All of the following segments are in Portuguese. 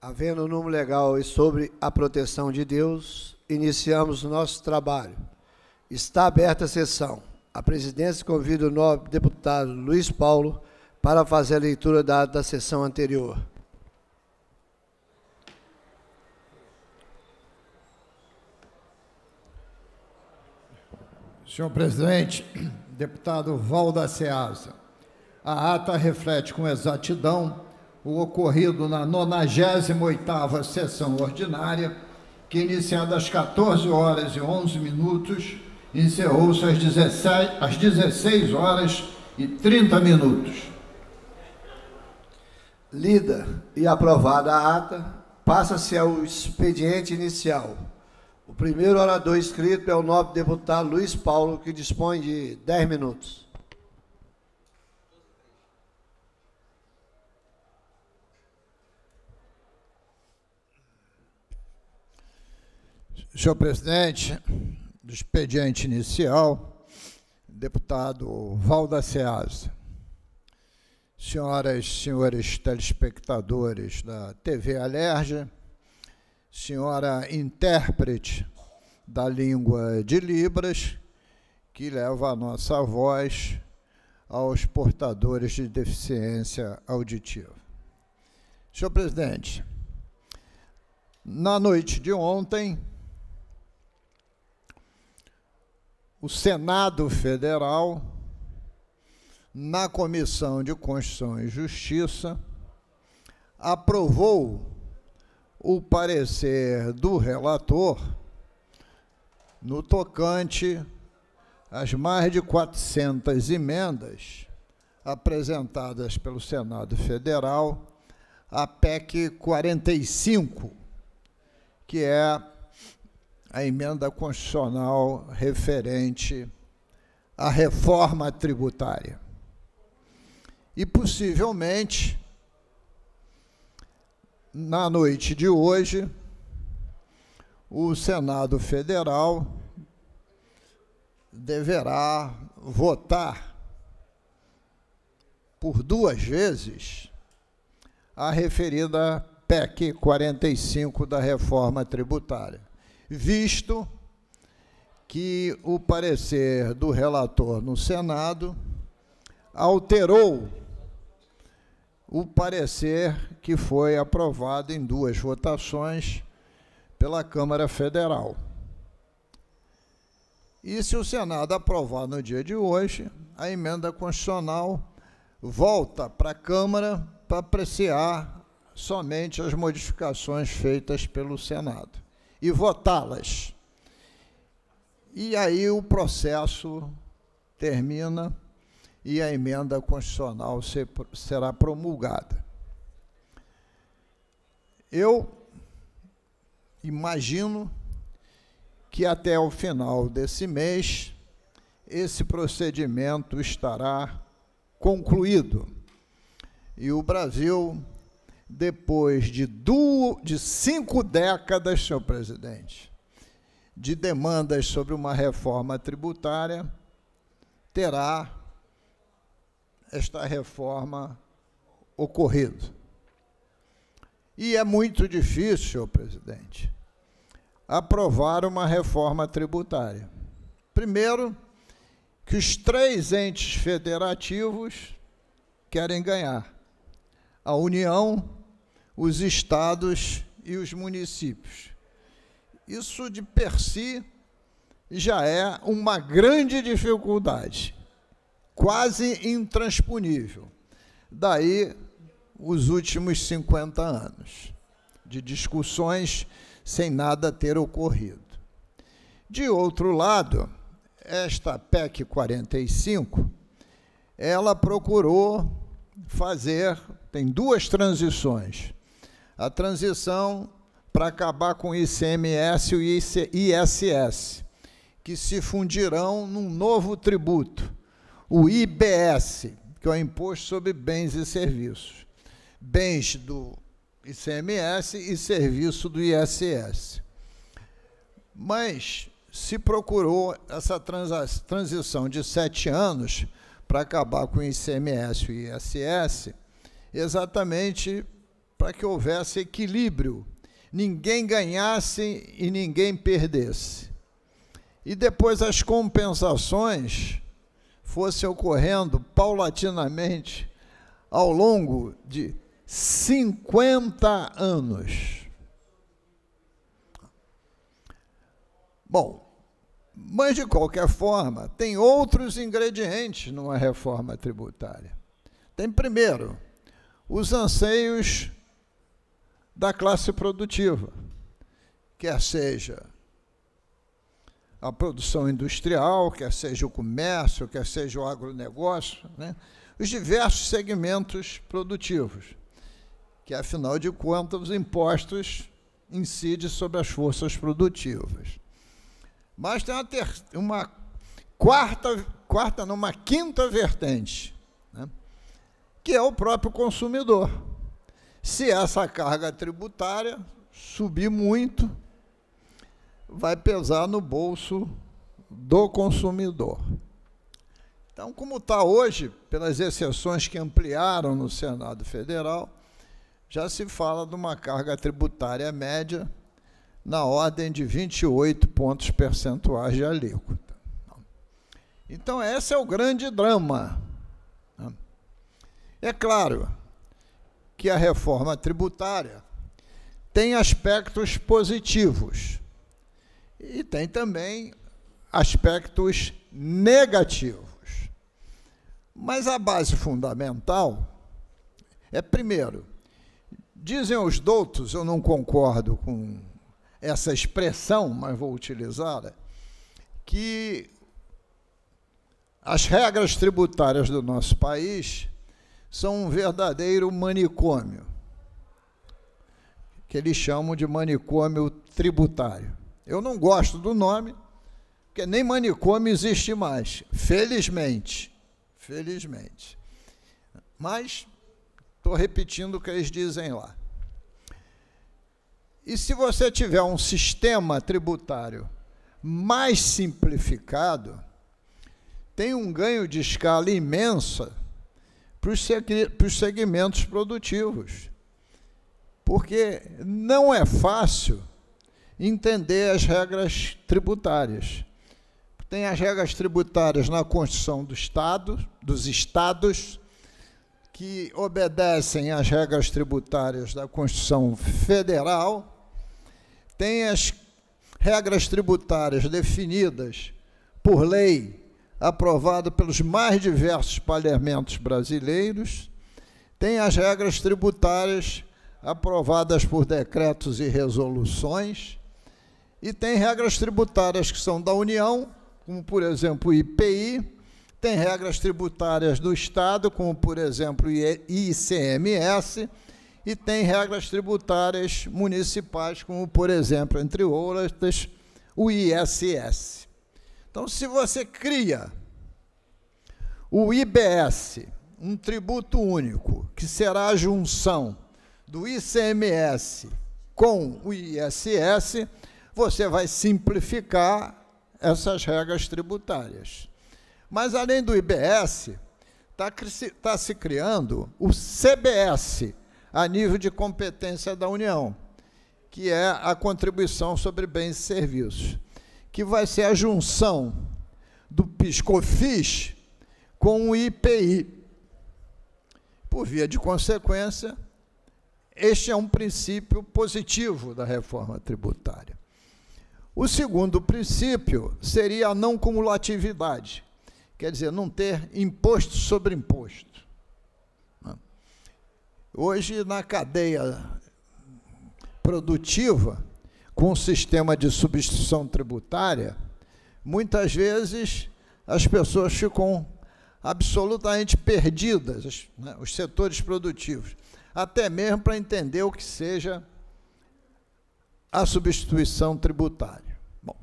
Havendo um número legal e sobre a proteção de Deus, iniciamos o nosso trabalho. Está aberta a sessão. A presidência convida o nobre deputado Luiz Paulo para fazer a leitura da, da sessão anterior. Senhor presidente, deputado Valda Ceasa, a ata reflete com exatidão o ocorrido na 98ª sessão ordinária, que iniciada às 14 horas e 11 minutos, encerrou-se às 16, às 16 horas e 30 minutos. Lida e aprovada a ata, passa-se ao expediente inicial. O primeiro orador inscrito é o nobre deputado Luiz Paulo, que dispõe de 10 minutos. Senhor presidente, do expediente inicial, deputado Valda Ceasa. Senhoras e senhores telespectadores da TV Alerja, senhora intérprete da língua de Libras, que leva a nossa voz aos portadores de deficiência auditiva. Senhor presidente, na noite de ontem, o Senado Federal, na Comissão de Constituição e Justiça, aprovou o parecer do relator no tocante às mais de 400 emendas apresentadas pelo Senado Federal à PEC 45, que é a emenda constitucional referente à reforma tributária. E possivelmente, na noite de hoje, o Senado Federal deverá votar por duas vezes a referida PEC 45 da reforma tributária visto que o parecer do relator no Senado alterou o parecer que foi aprovado em duas votações pela Câmara Federal. E se o Senado aprovar no dia de hoje, a emenda constitucional volta para a Câmara para apreciar somente as modificações feitas pelo Senado e votá-las. E aí o processo termina e a emenda constitucional ser, será promulgada. Eu imagino que até o final desse mês esse procedimento estará concluído e o Brasil depois de, de cinco décadas, senhor presidente, de demandas sobre uma reforma tributária, terá esta reforma ocorrido. E é muito difícil, senhor presidente, aprovar uma reforma tributária. Primeiro, que os três entes federativos querem ganhar: a União, os estados e os municípios. Isso de per si já é uma grande dificuldade, quase intransponível. Daí os últimos 50 anos de discussões sem nada ter ocorrido. De outro lado, esta PEC 45, ela procurou fazer, tem duas transições a transição para acabar com o ICMS e o ISS, que se fundirão num novo tributo, o IBS, que é o Imposto sobre Bens e Serviços. Bens do ICMS e serviço do ISS. Mas se procurou essa transição de sete anos para acabar com o ICMS e o ISS, exatamente para que houvesse equilíbrio, ninguém ganhasse e ninguém perdesse. E depois as compensações fossem ocorrendo paulatinamente ao longo de 50 anos. Bom, mas de qualquer forma, tem outros ingredientes numa reforma tributária. Tem primeiro os anseios da classe produtiva, quer seja a produção industrial, quer seja o comércio, quer seja o agronegócio, né? os diversos segmentos produtivos, que afinal de contas os impostos incidem sobre as forças produtivas. Mas tem uma, ter, uma quarta, quarta, numa quinta vertente, né? que é o próprio consumidor se essa carga tributária subir muito, vai pesar no bolso do consumidor. Então, como está hoje, pelas exceções que ampliaram no Senado Federal, já se fala de uma carga tributária média na ordem de 28 pontos percentuais de alíquota. Então, esse é o grande drama. Né? É claro, que a reforma tributária tem aspectos positivos e tem também aspectos negativos. Mas a base fundamental é, primeiro, dizem os doutos, eu não concordo com essa expressão, mas vou utilizá-la, que as regras tributárias do nosso país são um verdadeiro manicômio, que eles chamam de manicômio tributário. Eu não gosto do nome, porque nem manicômio existe mais, felizmente. Felizmente. Mas estou repetindo o que eles dizem lá. E se você tiver um sistema tributário mais simplificado, tem um ganho de escala imensa para os segmentos produtivos. Porque não é fácil entender as regras tributárias. Tem as regras tributárias na Constituição do Estado, dos Estados, que obedecem às regras tributárias da Constituição Federal, tem as regras tributárias definidas por lei aprovado pelos mais diversos parlamentos brasileiros, tem as regras tributárias aprovadas por decretos e resoluções, e tem regras tributárias que são da União, como por exemplo o IPI, tem regras tributárias do Estado, como por exemplo o ICMS, e tem regras tributárias municipais, como por exemplo, entre outras, o ISS. Então, se você cria o IBS, um tributo único, que será a junção do ICMS com o ISS, você vai simplificar essas regras tributárias. Mas, além do IBS, está tá se criando o CBS, a nível de competência da União, que é a contribuição sobre bens e serviços que vai ser a junção do PiscoFis com o IPI. Por via de consequência, este é um princípio positivo da reforma tributária. O segundo princípio seria a não cumulatividade, quer dizer, não ter imposto sobre imposto. Hoje, na cadeia produtiva, com o sistema de substituição tributária, muitas vezes as pessoas ficam absolutamente perdidas, né, os setores produtivos, até mesmo para entender o que seja a substituição tributária. Bom,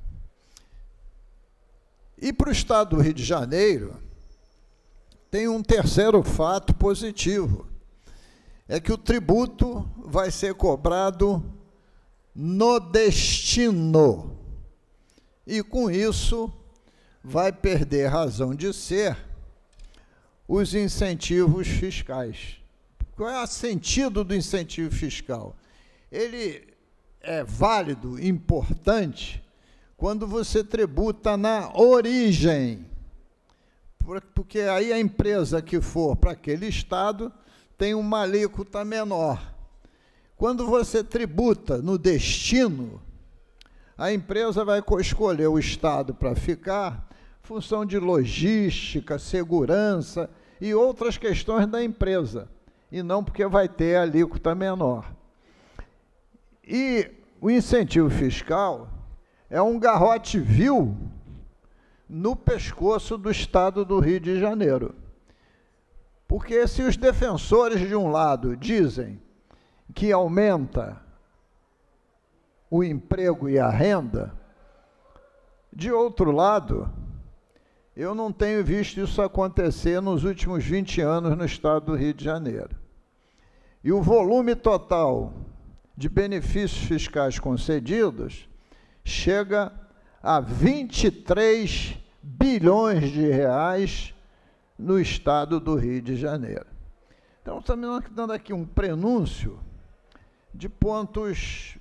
e para o Estado do Rio de Janeiro, tem um terceiro fato positivo, é que o tributo vai ser cobrado no destino E com isso vai perder razão de ser os incentivos fiscais. Qual é o sentido do incentivo fiscal? Ele é válido, importante, quando você tributa na origem. Porque aí a empresa que for para aquele estado tem um alíquota menor. Quando você tributa no destino, a empresa vai escolher o estado para ficar, função de logística, segurança e outras questões da empresa, e não porque vai ter alíquota menor. E o incentivo fiscal é um garrote vil no pescoço do estado do Rio de Janeiro. Porque se os defensores de um lado dizem que aumenta o emprego e a renda, de outro lado, eu não tenho visto isso acontecer nos últimos 20 anos no estado do Rio de Janeiro. E o volume total de benefícios fiscais concedidos chega a 23 bilhões de reais no estado do Rio de Janeiro. Então, estamos dando aqui um prenúncio de pontos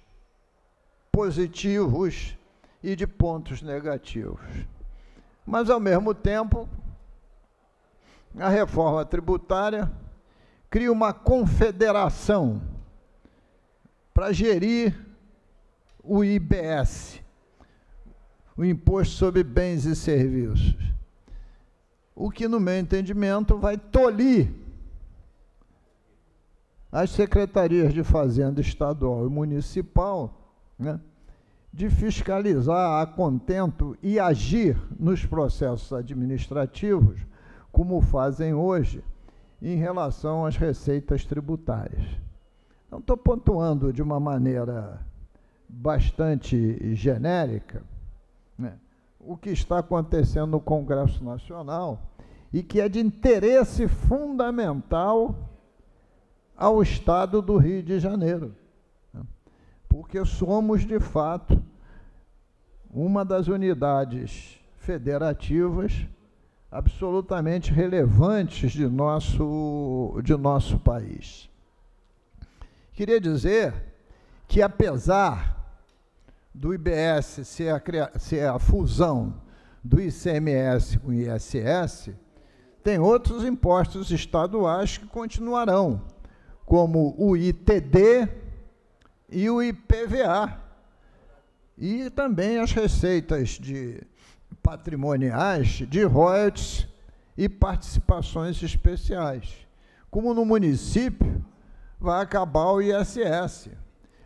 positivos e de pontos negativos. Mas, ao mesmo tempo, a reforma tributária cria uma confederação para gerir o IBS, o Imposto sobre Bens e Serviços, o que, no meu entendimento, vai tolir as secretarias de Fazenda Estadual e Municipal né, de fiscalizar a contento e agir nos processos administrativos, como fazem hoje, em relação às receitas tributárias. Então, estou pontuando de uma maneira bastante genérica né, o que está acontecendo no Congresso Nacional e que é de interesse fundamental ao Estado do Rio de Janeiro. Né? Porque somos, de fato, uma das unidades federativas absolutamente relevantes de nosso, de nosso país. Queria dizer que, apesar do IBS ser a, ser a fusão do ICMS com o ISS, tem outros impostos estaduais que continuarão como o ITD e o IPVA. E também as receitas de patrimoniais, de royalties e participações especiais. Como no município, vai acabar o ISS,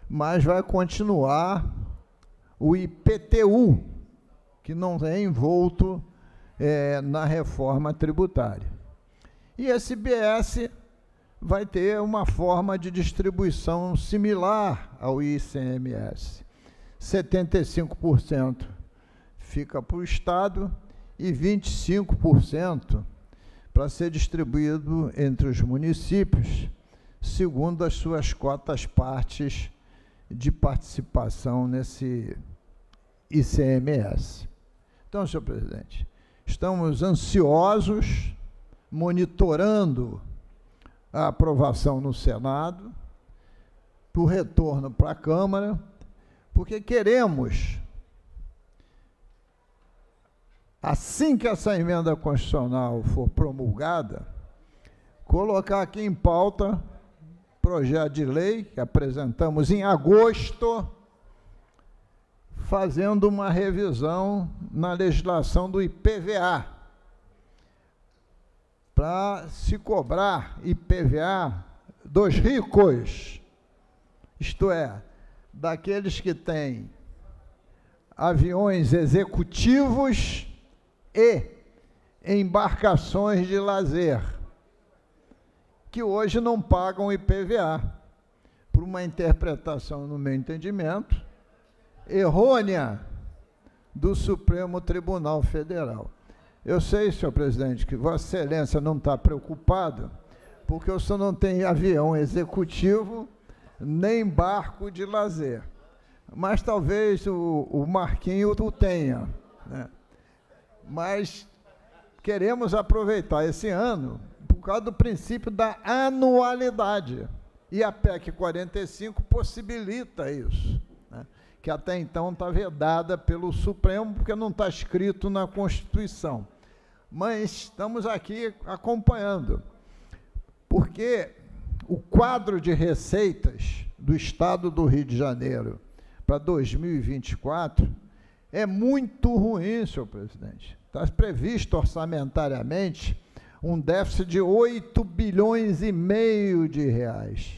mas vai continuar o IPTU, que não é envolto é, na reforma tributária. E esse BS vai ter uma forma de distribuição similar ao ICMS. 75% fica para o Estado e 25% para ser distribuído entre os municípios, segundo as suas cotas partes de participação nesse ICMS. Então, senhor presidente, estamos ansiosos monitorando a aprovação no Senado, para o retorno para a Câmara, porque queremos, assim que essa emenda constitucional for promulgada, colocar aqui em pauta projeto de lei que apresentamos em agosto, fazendo uma revisão na legislação do IPVA para se cobrar IPVA dos ricos, isto é, daqueles que têm aviões executivos e embarcações de lazer, que hoje não pagam IPVA. Por uma interpretação, no meu entendimento, errônea do Supremo Tribunal Federal. Eu sei, senhor presidente, que Vossa Excelência não está preocupado, porque o senhor não tem avião executivo nem barco de lazer. Mas talvez o, o Marquinho o tenha. Né? Mas queremos aproveitar esse ano por causa do princípio da anualidade. E a PEC 45 possibilita isso que até então está vedada pelo Supremo, porque não está escrito na Constituição. Mas estamos aqui acompanhando, porque o quadro de receitas do Estado do Rio de Janeiro para 2024 é muito ruim, senhor presidente. Está previsto orçamentariamente um déficit de 8 bilhões e meio de reais.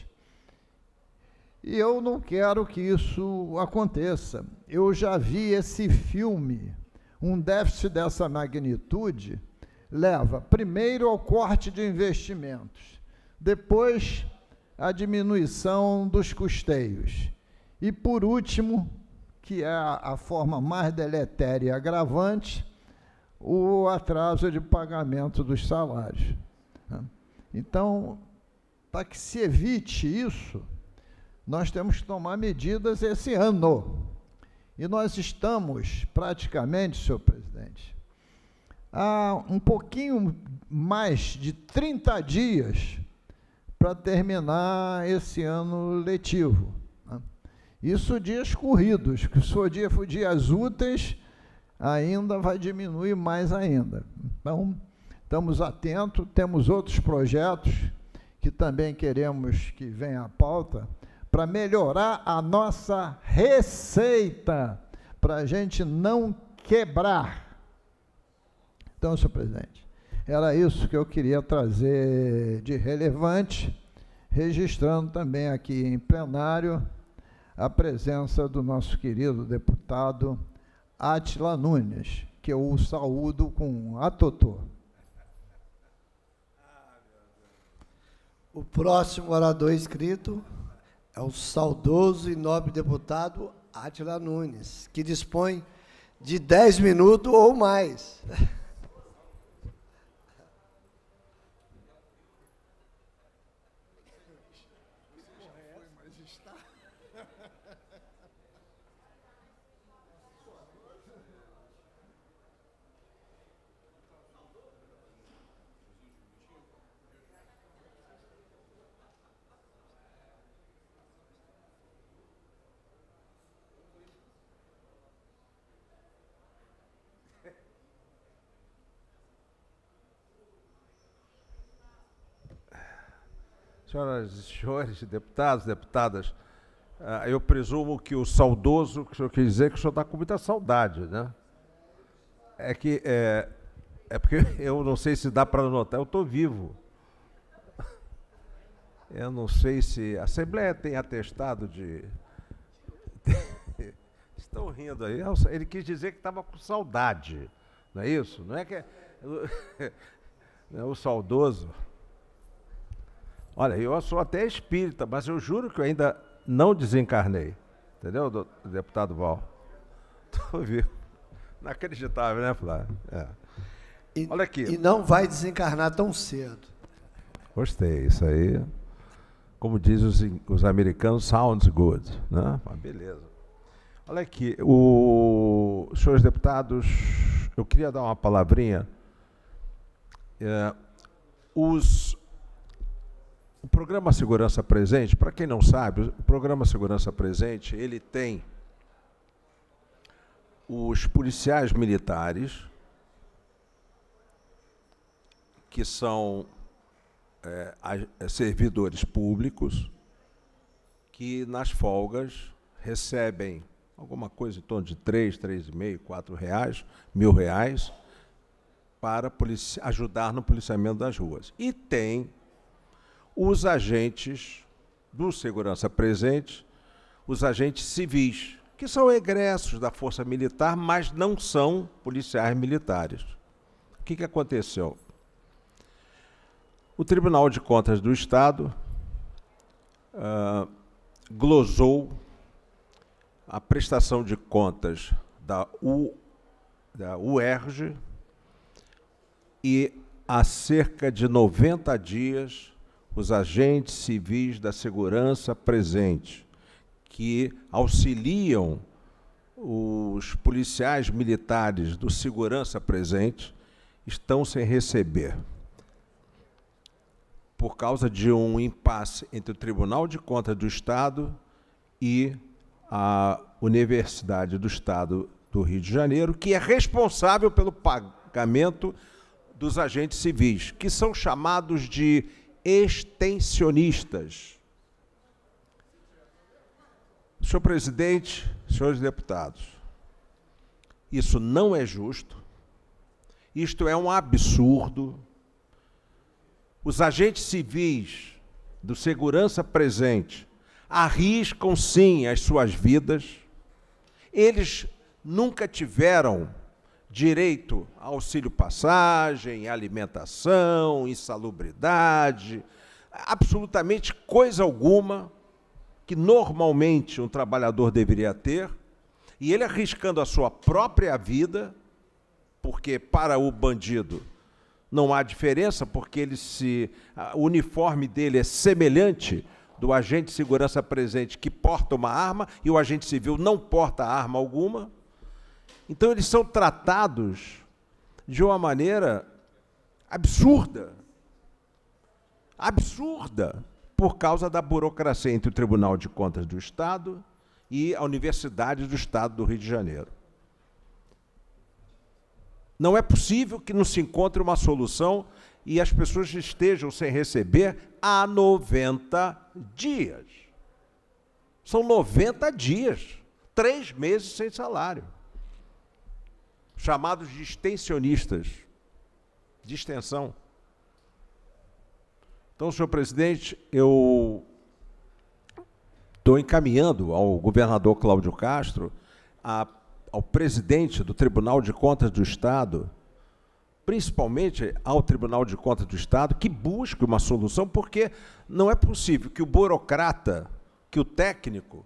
E eu não quero que isso aconteça. Eu já vi esse filme, um déficit dessa magnitude leva primeiro ao corte de investimentos, depois à diminuição dos custeios e por último, que é a forma mais deletéria e agravante, o atraso de pagamento dos salários. Então, para que se evite isso, nós temos que tomar medidas esse ano. E nós estamos praticamente, senhor presidente, há um pouquinho mais de 30 dias para terminar esse ano letivo. Né? Isso dias corridos, que se for dia for dias úteis, ainda vai diminuir mais ainda. Então, estamos atentos, temos outros projetos que também queremos que venha à pauta para melhorar a nossa receita, para a gente não quebrar. Então, senhor presidente, era isso que eu queria trazer de relevante, registrando também aqui em plenário a presença do nosso querido deputado Atila Nunes, que eu o saúdo com atotô. O próximo orador inscrito é o saudoso e nobre deputado Átila Nunes, que dispõe de 10 minutos ou mais. Senhoras e senhores, deputados, deputadas, ah, eu presumo que o saudoso, que o senhor quer dizer que o senhor está com muita saudade, né? É que, é, é porque eu não sei se dá para notar, eu estou vivo. Eu não sei se a Assembleia tem atestado de... Estão rindo aí. Ele quis dizer que estava com saudade, não é isso? Não é que... É... o é saudoso... Olha, eu sou até espírita, mas eu juro que eu ainda não desencarnei. Entendeu, deputado Val? Tu viu? Inacreditável, né, Flávio? É. E, Olha aqui. E não vai desencarnar tão cedo. Gostei, isso aí. Como dizem os, os americanos, sounds good. Né? Ah, beleza. Olha aqui, o, senhores deputados, eu queria dar uma palavrinha. É, os o programa Segurança Presente, para quem não sabe, o programa Segurança Presente, ele tem os policiais militares, que são é, é, servidores públicos, que nas folgas recebem alguma coisa em torno de três, três e meio, quatro reais, mil reais, para ajudar no policiamento das ruas. E tem os agentes do segurança presente, os agentes civis, que são egressos da Força Militar, mas não são policiais militares. O que, que aconteceu? O Tribunal de Contas do Estado uh, glosou a prestação de contas da, U, da UERJ e há cerca de 90 dias os agentes civis da segurança presente que auxiliam os policiais militares do segurança presente, estão sem receber. Por causa de um impasse entre o Tribunal de Contas do Estado e a Universidade do Estado do Rio de Janeiro, que é responsável pelo pagamento dos agentes civis, que são chamados de extensionistas. Senhor presidente, senhores deputados, isso não é justo, isto é um absurdo. Os agentes civis do segurança presente arriscam sim as suas vidas, eles nunca tiveram direito a auxílio passagem, alimentação, insalubridade, absolutamente coisa alguma que normalmente um trabalhador deveria ter, e ele arriscando a sua própria vida, porque para o bandido não há diferença, porque ele se o uniforme dele é semelhante do agente de segurança presente que porta uma arma e o agente civil não porta arma alguma então eles são tratados de uma maneira absurda. Absurda por causa da burocracia entre o Tribunal de Contas do Estado e a Universidade do Estado do Rio de Janeiro. Não é possível que não se encontre uma solução e as pessoas estejam sem receber há 90 dias. São 90 dias, três meses sem salário chamados de extensionistas, de extensão. Então, senhor presidente, eu estou encaminhando ao governador Cláudio Castro, a, ao presidente do Tribunal de Contas do Estado, principalmente ao Tribunal de Contas do Estado, que busque uma solução, porque não é possível que o burocrata, que o técnico,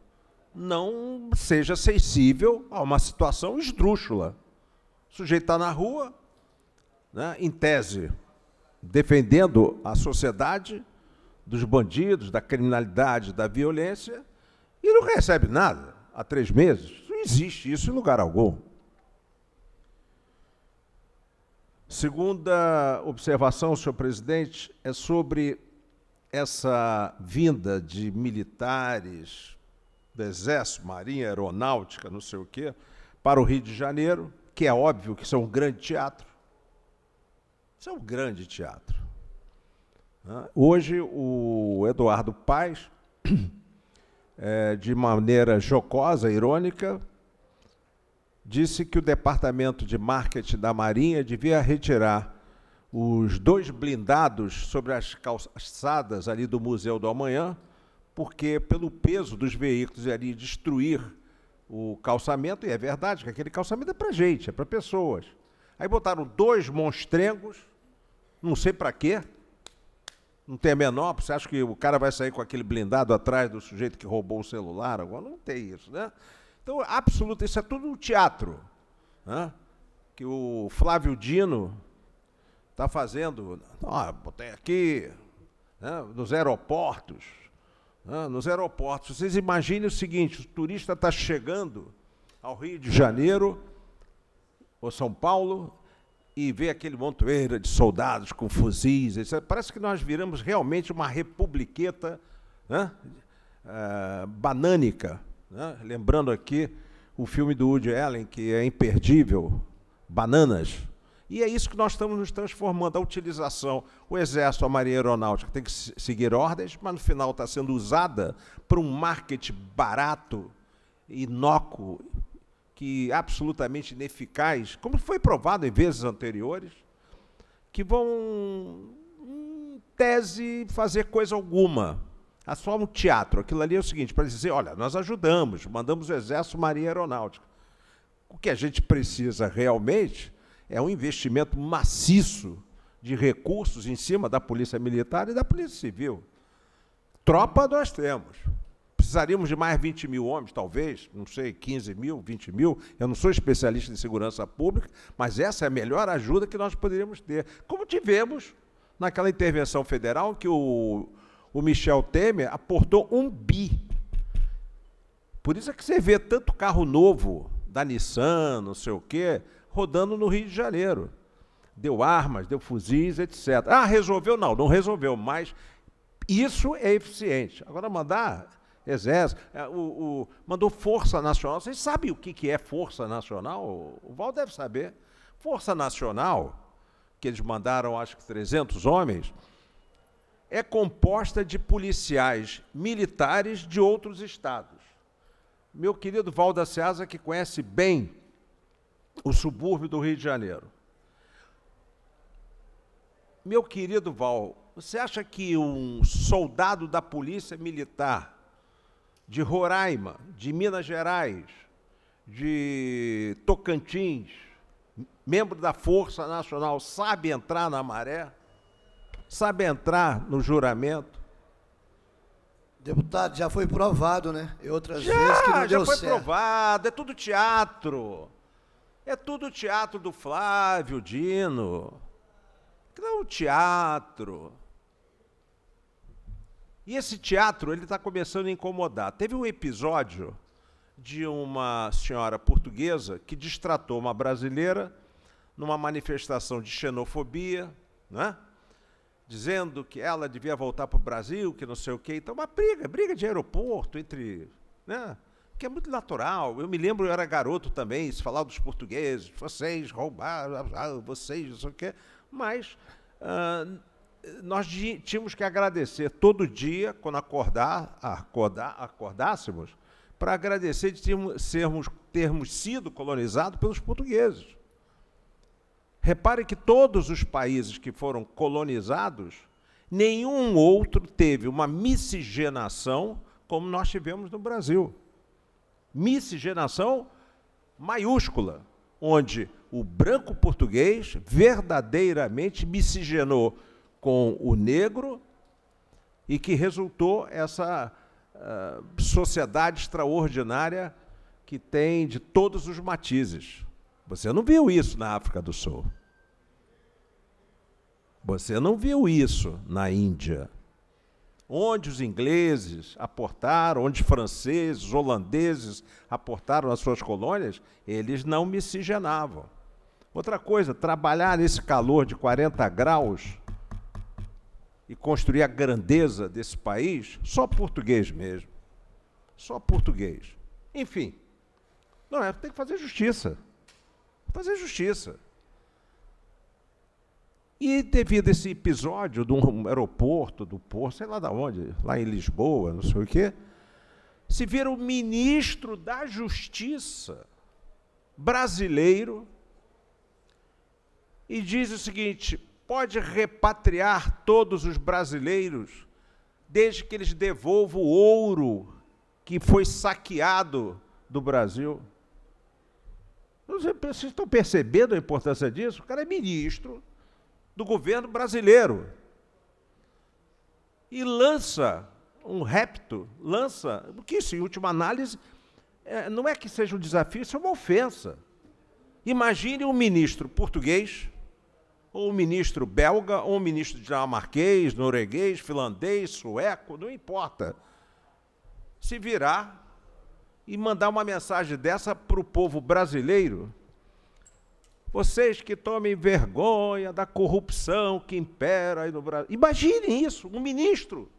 não seja sensível a uma situação esdrúxula. O sujeito está na rua, né, em tese, defendendo a sociedade dos bandidos, da criminalidade, da violência, e não recebe nada há três meses. Não existe isso em lugar algum. Segunda observação, senhor presidente, é sobre essa vinda de militares do Exército, Marinha, Aeronáutica, não sei o quê, para o Rio de Janeiro, que é óbvio que são é um grande teatro. Isso é um grande teatro. Hoje, o Eduardo Paz, é, de maneira jocosa, irônica, disse que o departamento de marketing da Marinha devia retirar os dois blindados sobre as calçadas ali do Museu do Amanhã, porque, pelo peso dos veículos, iria destruir o calçamento, e é verdade que aquele calçamento é para gente, é para pessoas. Aí botaram dois monstrengos, não sei para quê, não tem a menor, você acha que o cara vai sair com aquele blindado atrás do sujeito que roubou o celular? Agora não tem isso, né? Então, absoluto, isso é tudo um teatro, né? Que o Flávio Dino está fazendo, ó, ah, botei aqui, né, nos aeroportos, nos aeroportos. Vocês imaginem o seguinte: o turista está chegando ao Rio de Janeiro ou São Paulo e vê aquele montoeira de soldados com fuzis. Etc. Parece que nós viramos realmente uma republiqueta né? banânica. Né? Lembrando aqui o filme do Woody Allen, que é imperdível, Bananas. E é isso que nós estamos nos transformando, a utilização. O Exército, a Marinha Aeronáutica tem que seguir ordens, mas no final está sendo usada para um marketing barato, inócuo, que absolutamente ineficaz, como foi provado em vezes anteriores, que vão, em tese, fazer coisa alguma. É só um teatro. Aquilo ali é o seguinte, para dizer, olha, nós ajudamos, mandamos o Exército, Marinha Aeronáutica. O que a gente precisa realmente é um investimento maciço de recursos em cima da Polícia Militar e da Polícia Civil. Tropa nós temos. Precisaríamos de mais 20 mil homens, talvez, não sei, 15 mil, 20 mil. Eu não sou especialista em segurança pública, mas essa é a melhor ajuda que nós poderíamos ter. Como tivemos naquela intervenção federal que o, o Michel Temer aportou um bi. Por isso é que você vê tanto carro novo da Nissan, não sei o quê, rodando no Rio de Janeiro. Deu armas, deu fuzis, etc. Ah, resolveu? Não, não resolveu, mas isso é eficiente. Agora, mandar exército, é, o, o, mandou Força Nacional. Vocês sabem o que, que é Força Nacional? O Val deve saber. Força Nacional, que eles mandaram acho que 300 homens, é composta de policiais militares de outros estados. Meu querido Val da Seasa, que conhece bem o subúrbio do Rio de Janeiro. Meu querido Val, você acha que um soldado da Polícia Militar de Roraima, de Minas Gerais, de Tocantins, membro da Força Nacional, sabe entrar na maré? Sabe entrar no juramento? Deputado, já foi provado, né? E outras já, vezes que não deu certo. Já foi provado, é tudo teatro. É tudo teatro do Flávio Dino. Não é um teatro. E esse teatro ele está começando a incomodar. Teve um episódio de uma senhora portuguesa que distratou uma brasileira numa manifestação de xenofobia, né? dizendo que ela devia voltar para o Brasil, que não sei o quê. Então, uma briga, briga de aeroporto entre. Né? Porque é muito natural. Eu me lembro, eu era garoto também, se falava dos portugueses, vocês roubaram, vocês, não sei o quê. Mas uh, nós tínhamos que agradecer todo dia, quando acordar, acordar acordássemos, para agradecer de termos, sermos, termos sido colonizados pelos portugueses. Repare que todos os países que foram colonizados, nenhum outro teve uma miscigenação como nós tivemos no Brasil miscigenação maiúscula, onde o branco português verdadeiramente miscigenou com o negro e que resultou essa uh, sociedade extraordinária que tem de todos os matizes. Você não viu isso na África do Sul. Você não viu isso na Índia onde os ingleses aportaram, onde franceses, holandeses aportaram as suas colônias, eles não miscigenavam. Outra coisa, trabalhar nesse calor de 40 graus e construir a grandeza desse país, só português mesmo. Só português. Enfim, não é, tem que fazer justiça. Fazer justiça. E devido a esse episódio de um aeroporto, do porto, sei lá de onde, lá em Lisboa, não sei o quê, se vira o ministro da Justiça brasileiro e diz o seguinte: pode repatriar todos os brasileiros desde que eles devolvam o ouro que foi saqueado do Brasil. Vocês estão percebendo a importância disso? O cara é ministro do governo brasileiro. E lança um repto, lança, que isso, em última análise, é, não é que seja um desafio, isso é uma ofensa. Imagine um ministro português, ou um ministro belga, ou um ministro dinamarquês, norueguês, finlandês, sueco, não importa, se virar e mandar uma mensagem dessa para o povo brasileiro vocês que tomem vergonha da corrupção que impera aí no Brasil. Imaginem isso, um ministro.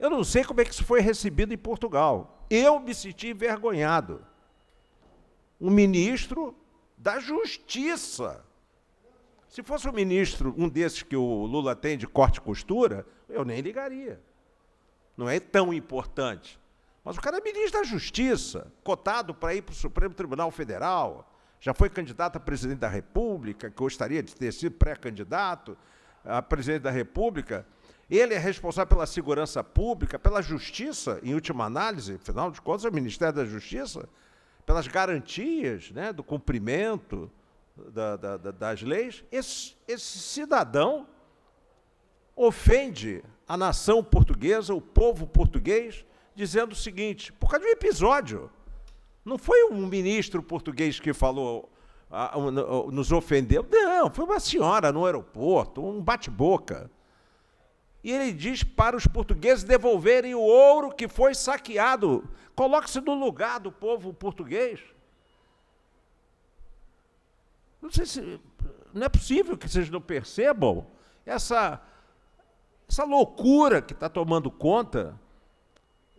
Eu não sei como é que isso foi recebido em Portugal. Eu me senti envergonhado. Um ministro da Justiça. Se fosse um ministro, um desses que o Lula tem de corte e costura, eu nem ligaria. Não é tão importante. Mas o cara é ministro da Justiça, cotado para ir para o Supremo Tribunal Federal já foi candidato a presidente da República, gostaria de ter sido pré-candidato a presidente da República. Ele é responsável pela segurança pública, pela justiça, em última análise, afinal de contas, é o Ministério da Justiça, pelas garantias né, do cumprimento da, da, da, das leis. Esse, esse cidadão ofende a nação portuguesa, o povo português, dizendo o seguinte: por causa de um episódio. Não foi um ministro português que falou, ah, nos ofendeu. Não, foi uma senhora no aeroporto, um bate-boca. E ele diz para os portugueses devolverem o ouro que foi saqueado. Coloque-se no lugar do povo português. Não, se, não é possível que vocês não percebam essa, essa loucura que está tomando conta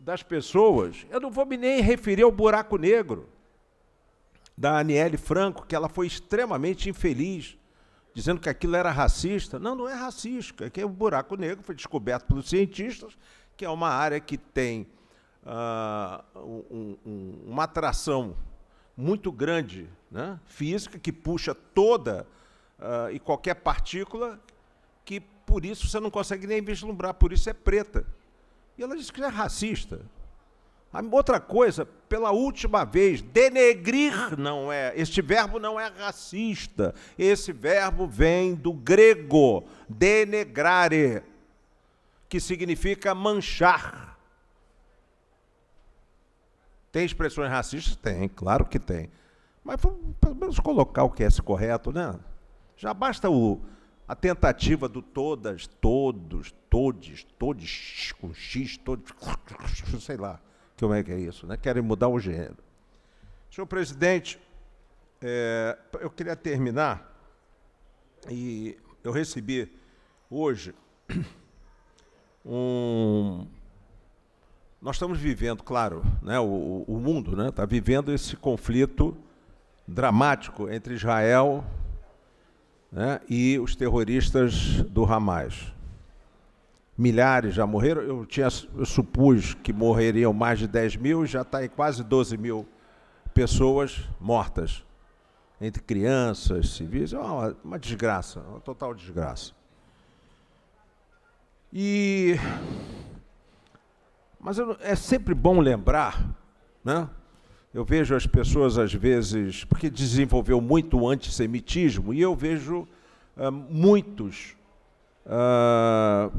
das pessoas, eu não vou me nem referir ao buraco negro da Aniele Franco, que ela foi extremamente infeliz, dizendo que aquilo era racista. Não, não é racista, é que é o buraco negro foi descoberto pelos cientistas, que é uma área que tem uh, um, um, uma atração muito grande né, física, que puxa toda uh, e qualquer partícula, que por isso você não consegue nem vislumbrar, por isso é preta. E ela disse que é racista. Outra coisa, pela última vez, denegrir não é, este verbo não é racista. Esse verbo vem do grego denegrare, que significa manchar. Tem expressões racistas? Tem, claro que tem. Mas pelo menos colocar o que é correto, né? Já basta o, a tentativa do todas, todos, todos todos com X, todos, sei lá como é que é isso, né? querem mudar o gênero. Senhor presidente, é, eu queria terminar e eu recebi hoje um. Nós estamos vivendo, claro, né, o, o mundo está né, tá vivendo esse conflito dramático entre Israel né, e os terroristas do Hamas. Milhares já morreram, eu, tinha, eu supus que morreriam mais de 10 mil, já está em quase 12 mil pessoas mortas, entre crianças, civis, é uma, uma desgraça, uma total desgraça. E mas é sempre bom lembrar, né? Eu vejo as pessoas, às vezes, porque desenvolveu muito o antissemitismo, e eu vejo ah, muitos ah,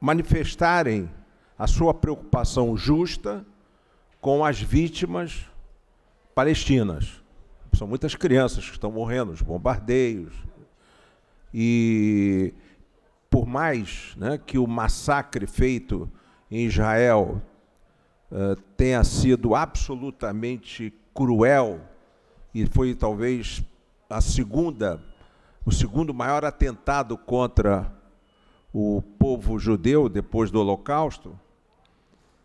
manifestarem a sua preocupação justa com as vítimas palestinas. São muitas crianças que estão morrendo, os bombardeios. E por mais né, que o massacre feito em Israel eh, tenha sido absolutamente cruel e foi talvez a segunda, o segundo maior atentado contra o povo judeu depois do Holocausto.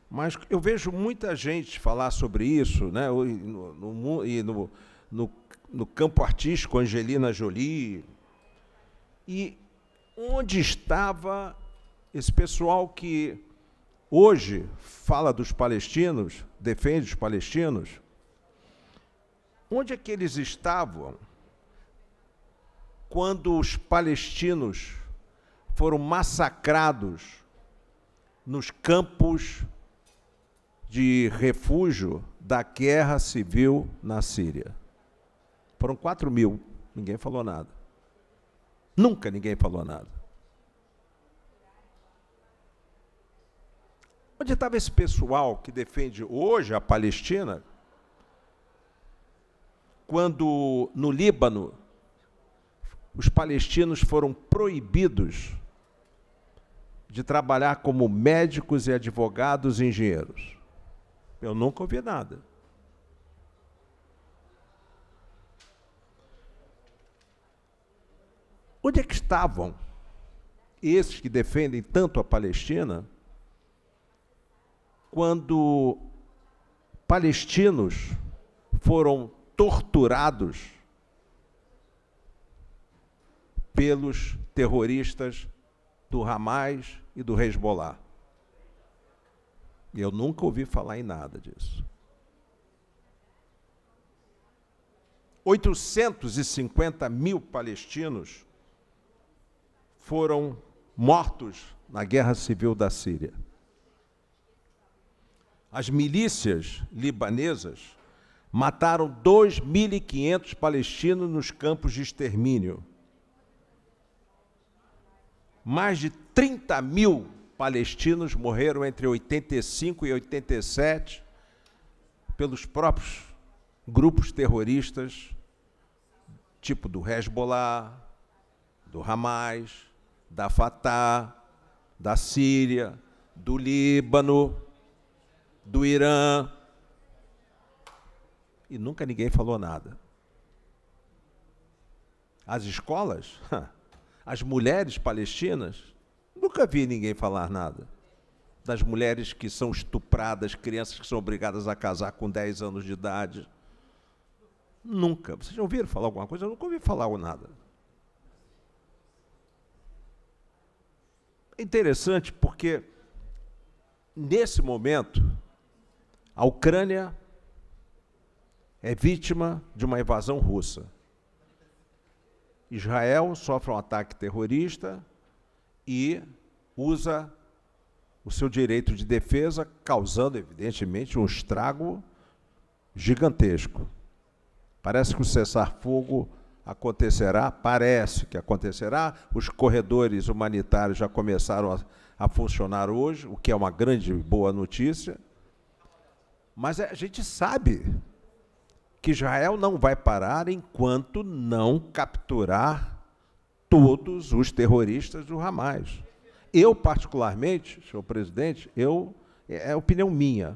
Mas eu vejo muita gente falar sobre isso, né? E no, no, e no, no, no campo artístico, Angelina Jolie. E onde estava esse pessoal que hoje fala dos palestinos, defende os palestinos, onde é que eles estavam quando os palestinos foram massacrados nos campos de refúgio da guerra civil na Síria? Foram 4 mil, ninguém falou nada. Nunca ninguém falou nada. Onde estava esse pessoal que defende hoje a Palestina? Quando no Líbano os palestinos foram proibidos de trabalhar como médicos e advogados e engenheiros. Eu nunca ouvi nada. Onde é que estavam esses que defendem tanto a Palestina quando palestinos foram torturados pelos terroristas do Hamas e do Hezbollah. E eu nunca ouvi falar em nada disso. 850 mil palestinos foram mortos na guerra civil da Síria as milícias libanesas mataram 2.500 palestinos nos campos de extermínio. Mais de 30 mil palestinos morreram entre 85 e 87 pelos próprios grupos terroristas, tipo do Hezbollah, do Hamas, da Fatah, da Síria, do Líbano do Irã. E nunca ninguém falou nada. As escolas, as mulheres palestinas, nunca vi ninguém falar nada. Das mulheres que são estupradas, crianças que são obrigadas a casar com 10 anos de idade. Nunca. Vocês já ouviram falar alguma coisa? Eu nunca ouvi falar nada. É interessante porque, nesse momento, a Ucrânia é vítima de uma invasão russa. Israel sofre um ataque terrorista e usa o seu direito de defesa, causando, evidentemente, um estrago gigantesco. Parece que o cessar-fogo acontecerá, parece que acontecerá. Os corredores humanitários já começaram a, a funcionar hoje, o que é uma grande boa notícia. Mas a gente sabe que Israel não vai parar enquanto não capturar todos os terroristas do Hamas. Eu, particularmente, senhor presidente, eu é, é opinião minha.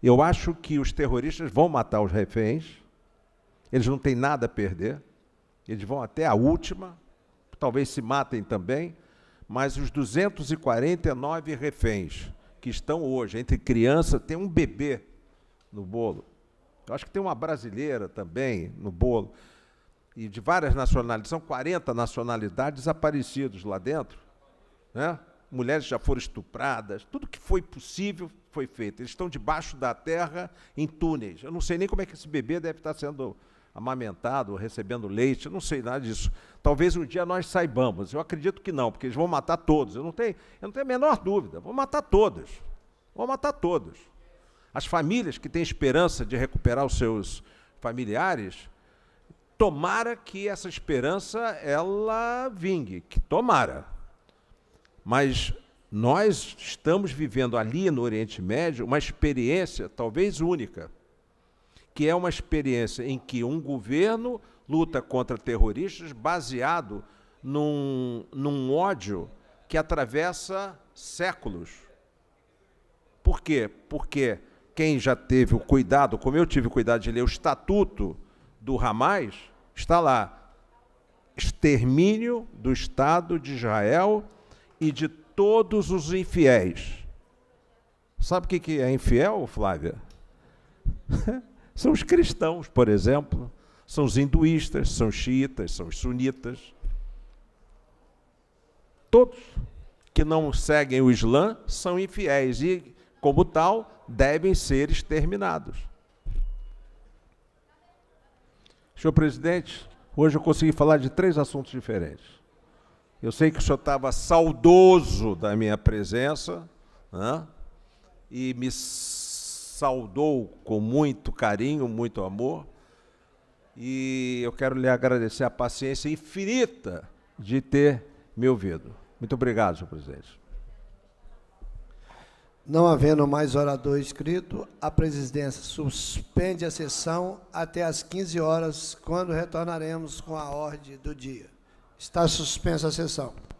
Eu acho que os terroristas vão matar os reféns, eles não têm nada a perder, eles vão até a última, talvez se matem também, mas os 249 reféns que estão hoje entre crianças, tem um bebê no bolo. Eu acho que tem uma brasileira também no bolo. E de várias nacionalidades, são 40 nacionalidades aparecidos lá dentro. Né? Mulheres já foram estupradas, tudo que foi possível foi feito. Eles estão debaixo da terra em túneis. Eu não sei nem como é que esse bebê deve estar sendo amamentado, recebendo leite, não sei nada disso. Talvez um dia nós saibamos. Eu acredito que não, porque eles vão matar todos. Eu não tenho, eu não tenho a menor dúvida. Vão matar todos. Vão matar todos. As famílias que têm esperança de recuperar os seus familiares, tomara que essa esperança ela vingue, que tomara. Mas nós estamos vivendo ali no Oriente Médio uma experiência talvez única que é uma experiência em que um governo luta contra terroristas baseado num, num ódio que atravessa séculos. Por quê? Porque quem já teve o cuidado, como eu tive o cuidado de ler o estatuto do Hamas, está lá. Extermínio do Estado de Israel e de todos os infiéis. Sabe o que é infiel, Flávia? São os cristãos, por exemplo, são os hinduístas, são os xiitas, são os sunitas. Todos que não seguem o Islã são infiéis e, como tal, devem ser exterminados. Senhor presidente, hoje eu consegui falar de três assuntos diferentes. Eu sei que o senhor estava saudoso da minha presença né? e me saudou com muito carinho, muito amor. E eu quero lhe agradecer a paciência infinita de ter me ouvido. Muito obrigado, senhor presidente. Não havendo mais orador inscrito, a presidência suspende a sessão até às 15 horas, quando retornaremos com a ordem do dia. Está suspensa a sessão.